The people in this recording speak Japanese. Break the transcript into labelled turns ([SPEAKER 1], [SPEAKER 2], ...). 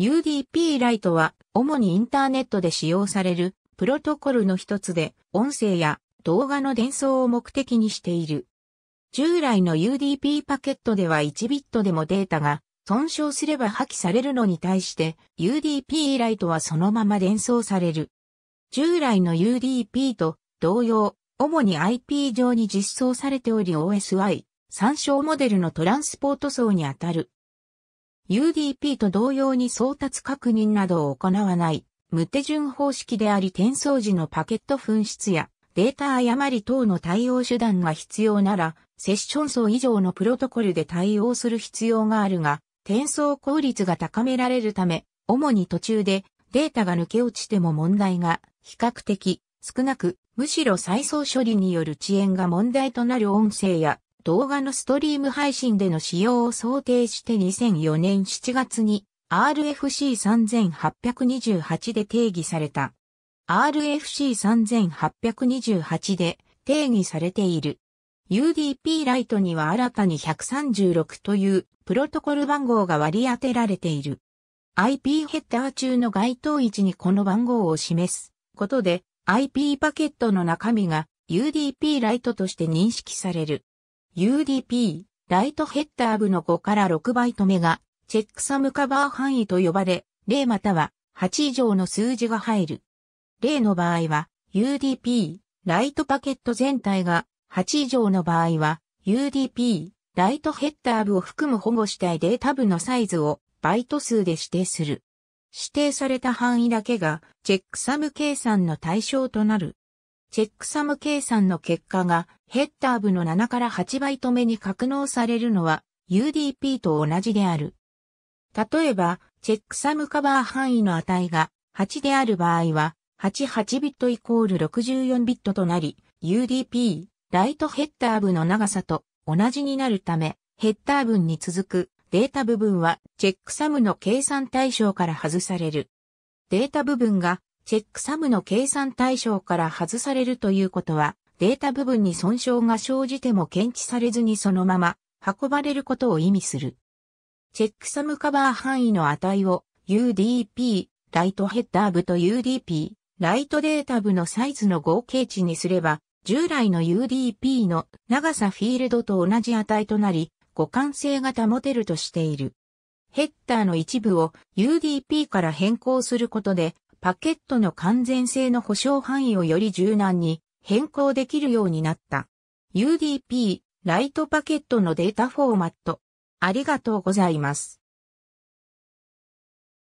[SPEAKER 1] UDP ライトは主にインターネットで使用されるプロトコルの一つで音声や動画の伝送を目的にしている。従来の UDP パケットでは1ビットでもデータが損傷すれば破棄されるのに対して UDP ライトはそのまま伝送される。従来の UDP と同様、主に IP 上に実装されており OSI 参照モデルのトランスポート層にあたる UDP と同様に送達確認などを行わない無手順方式であり転送時のパケット紛失やデータ誤り等の対応手段が必要ならセッション層以上のプロトコルで対応する必要があるが転送効率が高められるため主に途中でデータが抜け落ちても問題が比較的少なくむしろ再送処理による遅延が問題となる音声や動画のストリーム配信での使用を想定して2004年7月に RFC3828 で定義された。RFC3828 で定義されている。UDP ライトには新たに136というプロトコル番号が割り当てられている。IP ヘッダー中の該当位置にこの番号を示すことで IP パケットの中身が UDP ライトとして認識される。UDP、ライトヘッダー部の5から6バイト目が、チェックサムカバー範囲と呼ばれ、例または8以上の数字が入る。例の場合は、UDP、ライトパケット全体が8以上の場合は、UDP、ライトヘッダー部を含む保護したいデータ部のサイズをバイト数で指定する。指定された範囲だけがチェックサム計算の対象となる。チェックサム計算の結果がヘッダー部の7から8バイト目に格納されるのは UDP と同じである。例えば、チェックサムカバー範囲の値が8である場合は、88ビットイコール64ビットとなり、UDP、ライトヘッダー部の長さと同じになるため、ヘッダー分に続くデータ部分はチェックサムの計算対象から外される。データ部分がチェックサムの計算対象から外されるということは、データ部分に損傷が生じても検知されずにそのまま運ばれることを意味する。チェックサムカバー範囲の値を UDP、ライトヘッダー部と UDP、ライトデータ部のサイズの合計値にすれば、従来の UDP の長さフィールドと同じ値となり、互換性が保てるとしている。ヘッダーの一部を UDP から変更することでパケットの完全性の保証範囲をより柔軟に変更できるようになった。UDP、ライトパケットのデータフォーマット。ありがとうございます。